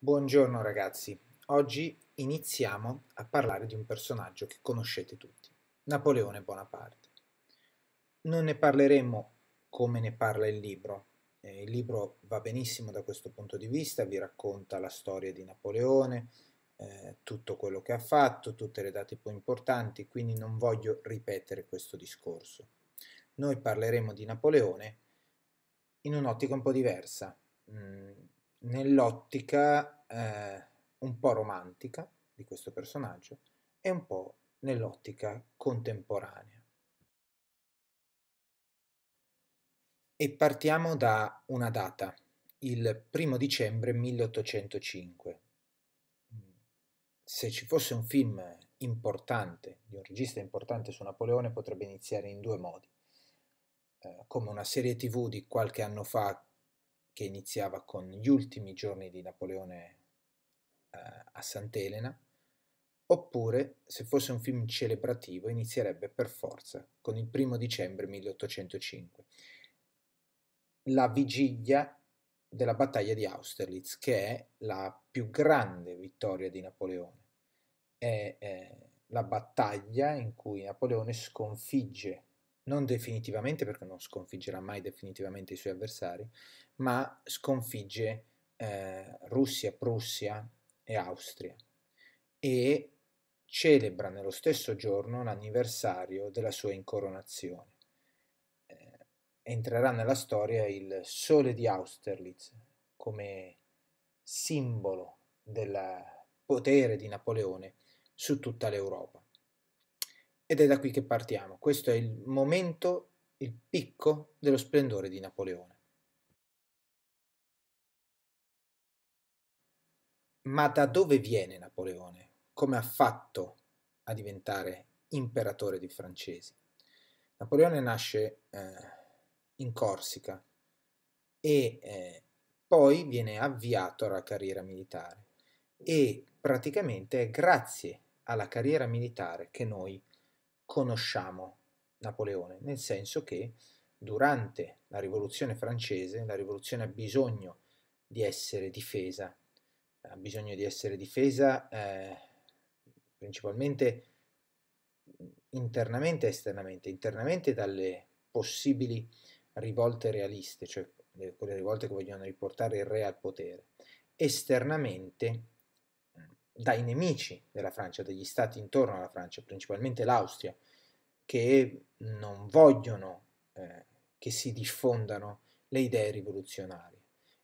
Buongiorno ragazzi, oggi iniziamo a parlare di un personaggio che conoscete tutti, Napoleone Bonaparte. Non ne parleremo come ne parla il libro, eh, il libro va benissimo da questo punto di vista, vi racconta la storia di Napoleone, eh, tutto quello che ha fatto, tutte le date più importanti, quindi non voglio ripetere questo discorso. Noi parleremo di Napoleone in un'ottica un po' diversa. Mm, nell'ottica eh, un po' romantica di questo personaggio e un po' nell'ottica contemporanea. E partiamo da una data, il primo dicembre 1805. Se ci fosse un film importante, di un regista importante su Napoleone, potrebbe iniziare in due modi. Eh, come una serie tv di qualche anno fa che iniziava con gli ultimi giorni di Napoleone eh, a Sant'Elena, oppure, se fosse un film celebrativo, inizierebbe per forza con il primo dicembre 1805, la vigilia della battaglia di Austerlitz, che è la più grande vittoria di Napoleone. È, è eh, la battaglia in cui Napoleone sconfigge non definitivamente perché non sconfiggerà mai definitivamente i suoi avversari, ma sconfigge eh, Russia, Prussia e Austria e celebra nello stesso giorno l'anniversario della sua incoronazione. Eh, entrerà nella storia il sole di Austerlitz come simbolo del potere di Napoleone su tutta l'Europa. Ed è da qui che partiamo. Questo è il momento, il picco dello splendore di Napoleone. Ma da dove viene Napoleone? Come ha fatto a diventare imperatore dei francesi? Napoleone nasce eh, in Corsica e eh, poi viene avviato alla carriera militare e praticamente è grazie alla carriera militare che noi conosciamo Napoleone, nel senso che durante la rivoluzione francese la rivoluzione ha bisogno di essere difesa, ha bisogno di essere difesa eh, principalmente internamente e esternamente, internamente dalle possibili rivolte realiste, cioè quelle rivolte che vogliono riportare il re al potere, esternamente dai nemici della Francia, dagli stati intorno alla Francia, principalmente l'Austria, che non vogliono eh, che si diffondano le idee rivoluzionarie.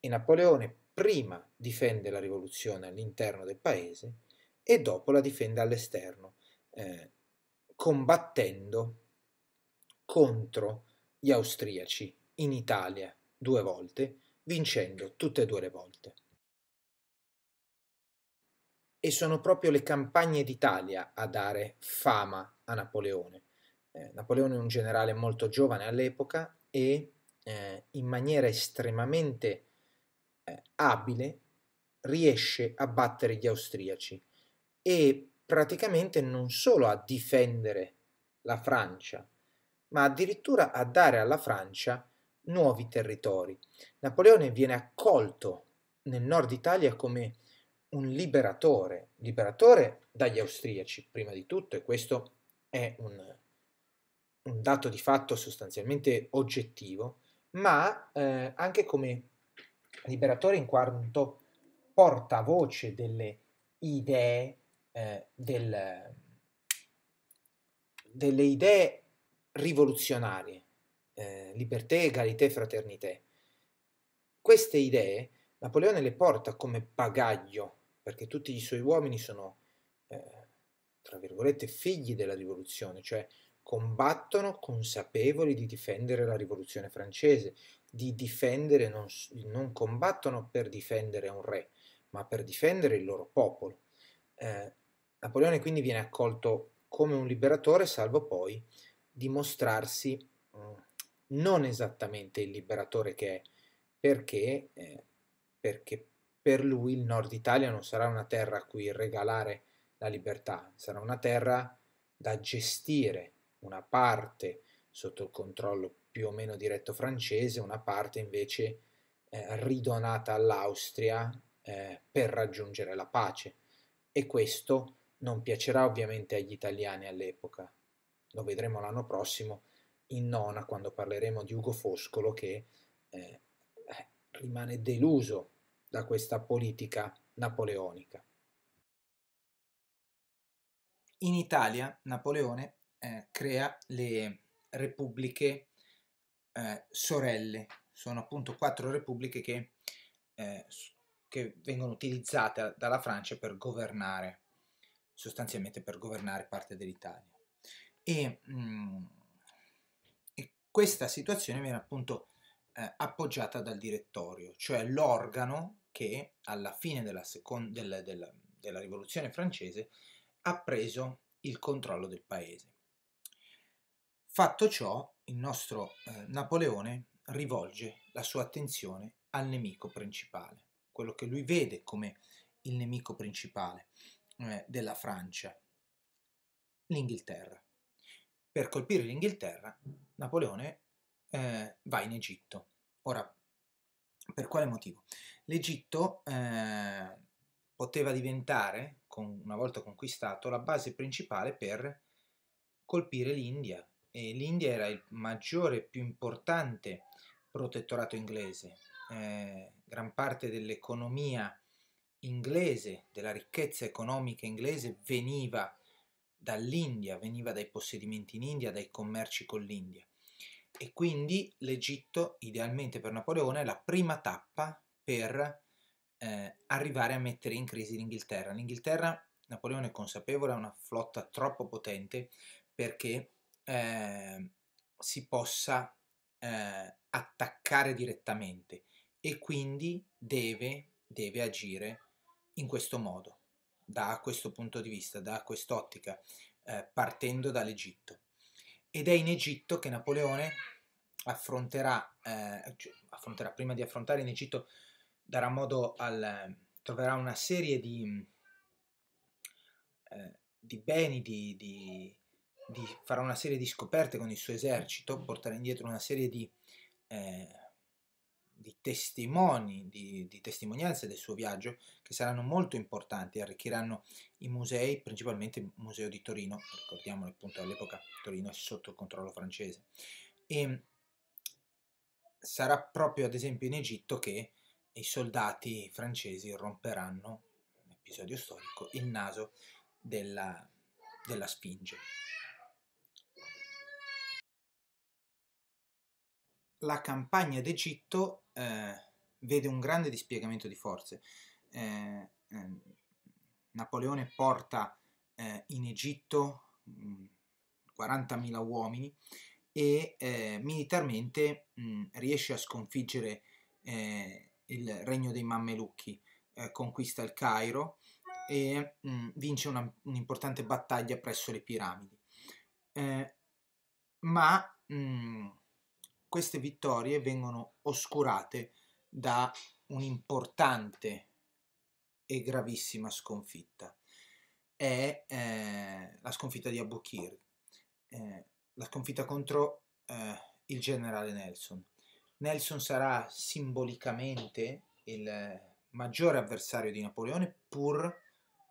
E Napoleone prima difende la rivoluzione all'interno del paese e dopo la difende all'esterno, eh, combattendo contro gli austriaci in Italia due volte, vincendo tutte e due le volte e sono proprio le campagne d'Italia a dare fama a Napoleone. Eh, Napoleone è un generale molto giovane all'epoca e eh, in maniera estremamente eh, abile riesce a battere gli austriaci e praticamente non solo a difendere la Francia, ma addirittura a dare alla Francia nuovi territori. Napoleone viene accolto nel nord Italia come un liberatore, liberatore dagli austriaci prima di tutto, e questo è un, un dato di fatto sostanzialmente oggettivo, ma eh, anche come liberatore in quanto portavoce delle idee, eh, del, delle idee rivoluzionarie, eh, liberté, egalité, fraternité. Queste idee Napoleone le porta come bagaglio perché tutti i suoi uomini sono, eh, tra virgolette, figli della rivoluzione, cioè combattono consapevoli di difendere la rivoluzione francese, di difendere, non, non combattono per difendere un re, ma per difendere il loro popolo. Eh, Napoleone quindi viene accolto come un liberatore, salvo poi dimostrarsi mm, non esattamente il liberatore che è, perché, eh, perché per lui il nord Italia non sarà una terra a cui regalare la libertà, sarà una terra da gestire, una parte sotto il controllo più o meno diretto francese, una parte invece eh, ridonata all'Austria eh, per raggiungere la pace. E questo non piacerà ovviamente agli italiani all'epoca. Lo vedremo l'anno prossimo in nona quando parleremo di Ugo Foscolo che eh, eh rimane deluso da questa politica napoleonica. In Italia Napoleone eh, crea le repubbliche eh, sorelle, sono appunto quattro repubbliche che, eh, che vengono utilizzate dalla Francia per governare, sostanzialmente per governare parte dell'Italia. E, mh, mm, e, questa situazione viene appunto eh, appoggiata dal direttorio, cioè l'organo che alla fine della, second- della, della, della rivoluzione francese ha preso il controllo del paese. Fatto ciò, il nostro eh, Napoleone rivolge la sua attenzione al nemico principale, quello che lui vede come il nemico principale eh, della Francia, l'Inghilterra. Per colpire l'Inghilterra, Napoleone eh, va in Egitto. Ora, per quale motivo? L'Egitto eh, poteva diventare, con, una volta conquistato, la base principale per colpire l'India. E l'India era il maggiore e più importante protettorato inglese. Eh, gran parte dell'economia inglese, della ricchezza economica inglese veniva dall'India, veniva dai possedimenti in India, dai commerci con l'India. E quindi l'Egitto, idealmente per Napoleone, è la prima tappa per eh, arrivare a mettere in crisi l'Inghilterra. L'Inghilterra, Napoleone è consapevole, ha una flotta troppo potente perché eh, si possa eh, attaccare direttamente e quindi deve, deve agire in questo modo, da questo punto di vista, da quest'ottica, eh, partendo dall'Egitto. Ed è in Egitto che Napoleone affronterà, eh, affronterà, prima di affrontare in Egitto darà modo al... troverà una serie di, eh, di beni, di, di, di, farà una serie di scoperte con il suo esercito, porterà indietro una serie di, eh, testimoni, di, testimonianze del suo viaggio che saranno molto importanti, arricchiranno i musei, principalmente il Museo di Torino, ricordiamo appunto all'epoca Torino è sotto il controllo francese. E sarà proprio ad esempio in Egitto che i soldati francesi romperanno, un episodio storico, il naso della, della Sfinge. La campagna d'Egitto eh, vede un grande dispiegamento di forze. Eh, eh, Napoleone porta eh, in Egitto mh, mm, 40.000 uomini e eh, militarmente mh, mm, riesce a sconfiggere eh, il regno dei Mamelucchi eh, conquista il Cairo e mh, mm, vince un'importante battaglia presso le piramidi. Eh, ma mh, mm, queste vittorie vengono oscurate da un'importante e gravissima sconfitta. È eh, la sconfitta di Abu Kir, eh, la sconfitta contro eh, il generale Nelson Nelson sarà simbolicamente il maggiore avversario di Napoleone pur,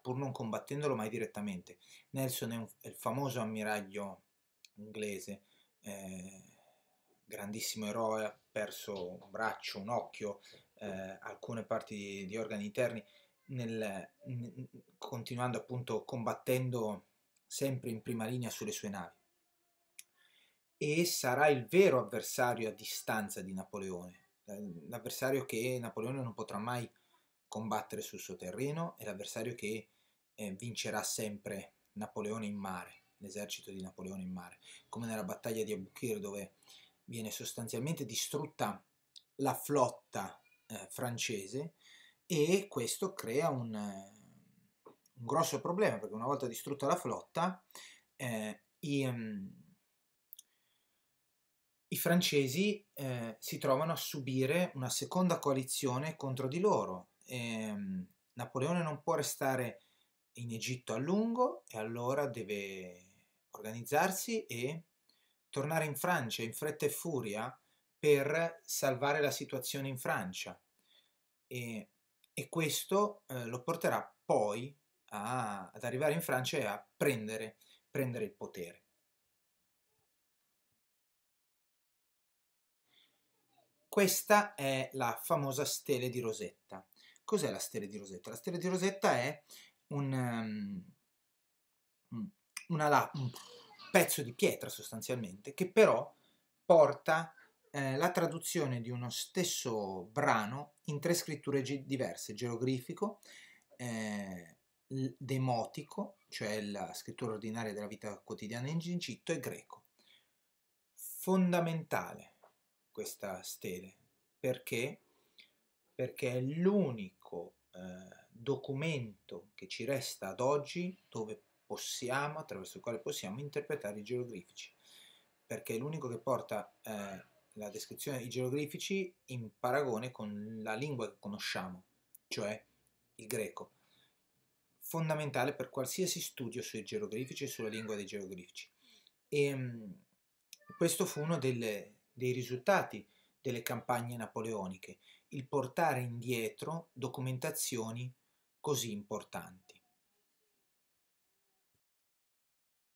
pur non combattendolo mai direttamente. Nelson è, un, è il famoso ammiraglio inglese, eh, grandissimo eroe, ha perso un braccio, un occhio, eh, alcune parti di, di organi interni, nel, continuando appunto combattendo sempre in prima linea sulle sue navi e sarà il vero avversario a distanza di Napoleone, l'avversario che Napoleone non potrà mai combattere sul suo terreno e l'avversario che eh, vincerà sempre Napoleone in mare, l'esercito di Napoleone in mare, come nella battaglia di Abukir dove viene sostanzialmente distrutta la flotta eh, francese e questo crea un, un, grosso problema perché una volta distrutta la flotta eh, i, ehm, francesi eh, si trovano a subire una seconda coalizione contro di loro. E, ehm, Napoleone non può restare in Egitto a lungo e allora deve organizzarsi e tornare in Francia in fretta e furia per salvare la situazione in Francia e, e questo eh, lo porterà poi a, ad arrivare in Francia e a prendere, prendere il potere. Questa è la famosa stele di Rosetta. Cos'è la stele di Rosetta? La stele di Rosetta è un, um, la, un pezzo di pietra sostanzialmente che però porta eh, la traduzione di uno stesso brano in tre scritture diverse, geroglifico, eh, demotico, cioè la scrittura ordinaria della vita quotidiana in Egitto, e greco. Fondamentale questa stele. Perché? Perché è l'unico eh, documento che ci resta ad oggi dove possiamo, attraverso il quale possiamo interpretare i geroglifici. Perché è l'unico che porta eh, la descrizione dei geroglifici in paragone con la lingua che conosciamo, cioè il greco fondamentale per qualsiasi studio sui geroglifici e sulla lingua dei geroglifici. E, ehm, questo fu uno delle, dei risultati delle campagne napoleoniche il portare indietro documentazioni così importanti.